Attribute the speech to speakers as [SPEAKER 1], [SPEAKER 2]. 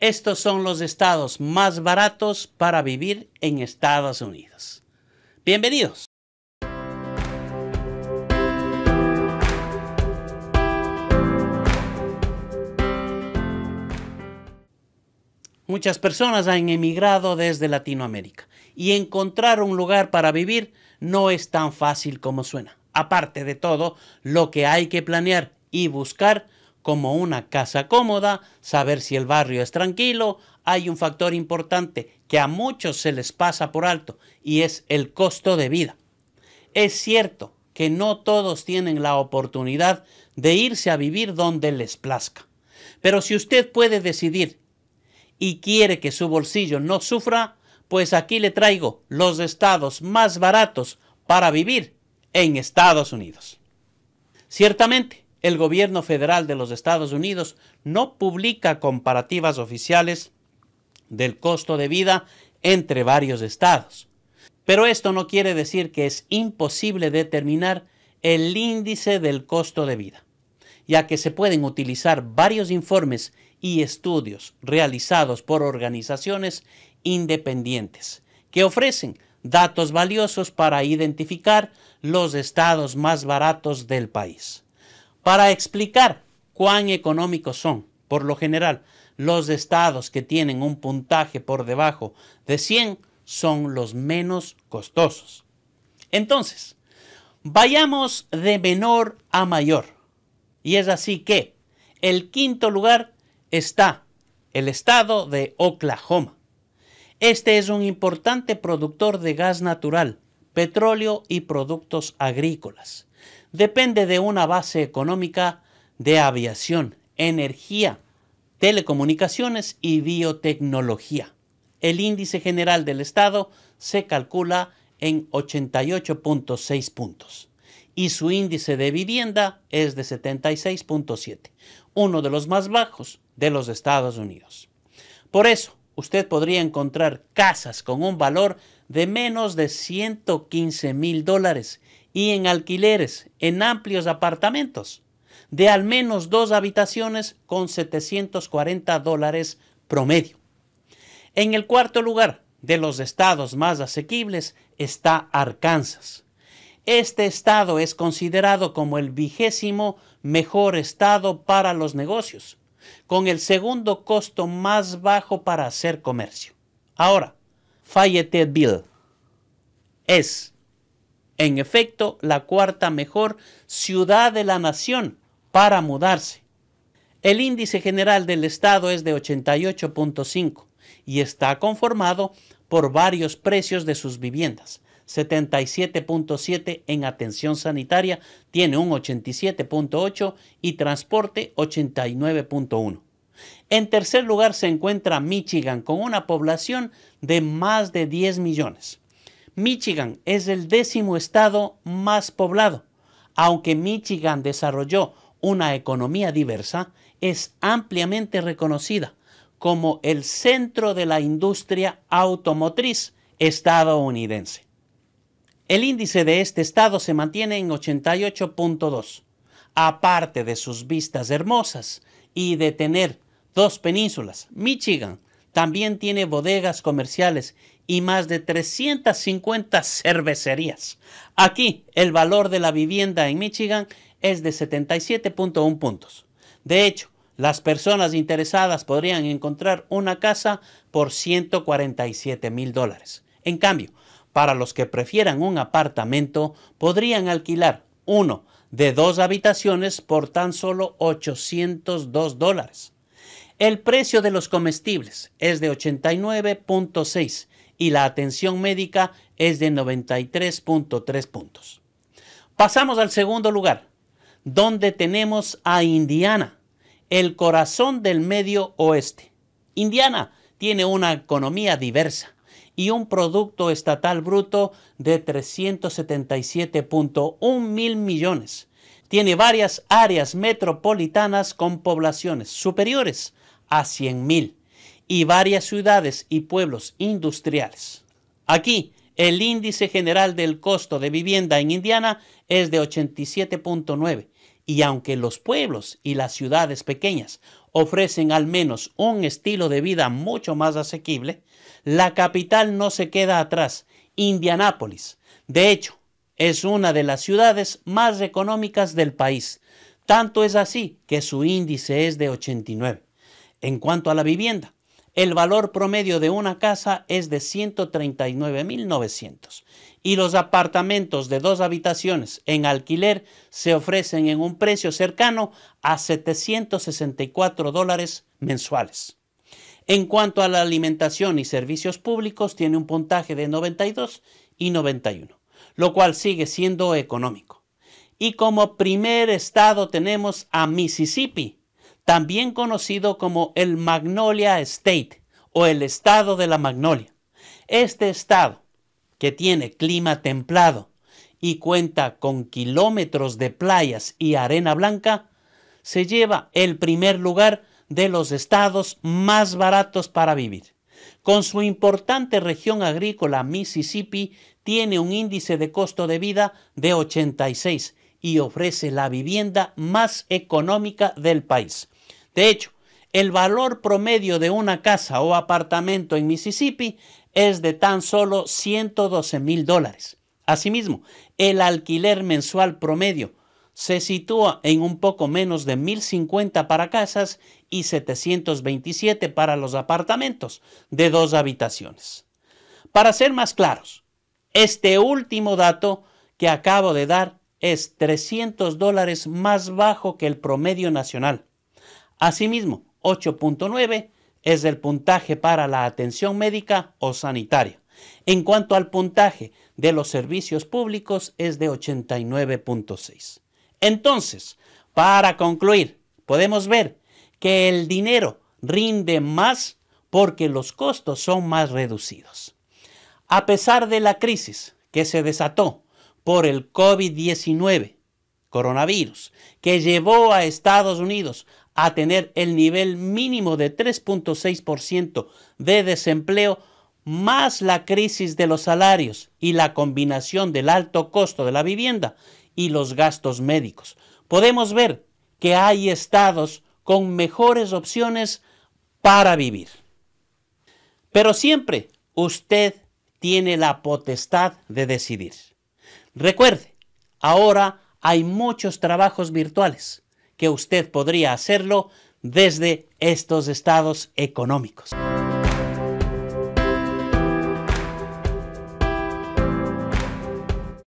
[SPEAKER 1] Estos son los estados más baratos para vivir en Estados Unidos. Bienvenidos. Muchas personas han emigrado desde Latinoamérica y encontrar un lugar para vivir no es tan fácil como suena. Aparte de todo, lo que hay que planear y buscar como una casa cómoda, saber si el barrio es tranquilo, hay un factor importante que a muchos se les pasa por alto y es el costo de vida. Es cierto que no todos tienen la oportunidad de irse a vivir donde les plazca, pero si usted puede decidir y quiere que su bolsillo no sufra, pues aquí le traigo los estados más baratos para vivir en Estados Unidos. Ciertamente, el gobierno federal de los Estados Unidos no publica comparativas oficiales del costo de vida entre varios estados. Pero esto no quiere decir que es imposible determinar el índice del costo de vida, ya que se pueden utilizar varios informes y estudios realizados por organizaciones independientes que ofrecen datos valiosos para identificar los estados más baratos del país para explicar cuán económicos son, por lo general, los estados que tienen un puntaje por debajo de 100 son los menos costosos. Entonces, vayamos de menor a mayor. Y es así que el quinto lugar está el estado de Oklahoma. Este es un importante productor de gas natural, petróleo y productos agrícolas depende de una base económica de aviación, energía, telecomunicaciones y biotecnología. El índice general del Estado se calcula en 88.6 puntos y su índice de vivienda es de 76.7, uno de los más bajos de los Estados Unidos. Por eso, usted podría encontrar casas con un valor de menos de 115 mil dólares y en alquileres en amplios apartamentos de al menos dos habitaciones con 740 dólares promedio. En el cuarto lugar de los estados más asequibles está Arkansas. Este estado es considerado como el vigésimo mejor estado para los negocios, con el segundo costo más bajo para hacer comercio. Ahora, Fayetteville es en efecto la cuarta mejor ciudad de la nación para mudarse. El índice general del estado es de 88.5 y está conformado por varios precios de sus viviendas. 77.7 en atención sanitaria tiene un 87.8 y transporte 89.1. En tercer lugar se encuentra Michigan con una población de más de 10 millones. Michigan es el décimo estado más poblado. Aunque Michigan desarrolló una economía diversa, es ampliamente reconocida como el centro de la industria automotriz estadounidense. El índice de este estado se mantiene en 88.2. Aparte de sus vistas hermosas y de tener dos penínsulas, Michigan también tiene bodegas comerciales y más de 350 cervecerías. Aquí el valor de la vivienda en Michigan es de 77.1 puntos. De hecho, las personas interesadas podrían encontrar una casa por 147 mil dólares. En cambio, para los que prefieran un apartamento, podrían alquilar uno de dos habitaciones por tan solo 802 dólares. El precio de los comestibles es de 89.6 y la atención médica es de 93.3 puntos. Pasamos al segundo lugar, donde tenemos a Indiana, el corazón del medio oeste. Indiana tiene una economía diversa y un Producto Estatal Bruto de 377.1 mil millones. Tiene varias áreas metropolitanas con poblaciones superiores a 100 mil y varias ciudades y pueblos industriales. Aquí, el índice general del costo de vivienda en Indiana es de 87.9 y aunque los pueblos y las ciudades pequeñas ofrecen al menos un estilo de vida mucho más asequible, la capital no se queda atrás, Indianápolis. De hecho, es una de las ciudades más económicas del país. Tanto es así que su índice es de 89. En cuanto a la vivienda, el valor promedio de una casa es de 139.900 y los apartamentos de dos habitaciones en alquiler se ofrecen en un precio cercano a 764 dólares mensuales. En cuanto a la alimentación y servicios públicos, tiene un puntaje de 92 y 91, lo cual sigue siendo económico. Y como primer estado tenemos a Mississippi, también conocido como el Magnolia State o el estado de la Magnolia. Este estado, que tiene clima templado y cuenta con kilómetros de playas y arena blanca, se lleva el primer lugar de los estados más baratos para vivir. Con su importante región agrícola, Mississippi tiene un índice de costo de vida de 86 y ofrece la vivienda más económica del país. De hecho, el valor promedio de una casa o apartamento en Mississippi es de tan solo 112 mil dólares. Asimismo, el alquiler mensual promedio se sitúa en un poco menos de 1.050 para casas y 727 para los apartamentos de dos habitaciones. Para ser más claros, este último dato que acabo de dar es 300 dólares más bajo que el promedio nacional. Asimismo, 8.9 es el puntaje para la atención médica o sanitaria. En cuanto al puntaje de los servicios públicos es de 89.6. Entonces, para concluir, podemos ver que el dinero rinde más porque los costos son más reducidos. A pesar de la crisis que se desató por el COVID-19 coronavirus, que llevó a Estados Unidos a tener el nivel mínimo de 3.6% de desempleo, más la crisis de los salarios y la combinación del alto costo de la vivienda y los gastos médicos. Podemos ver que hay estados con mejores opciones para vivir. Pero siempre usted tiene la potestad de decidir. Recuerde, ahora hay muchos trabajos virtuales que usted podría hacerlo desde estos estados económicos.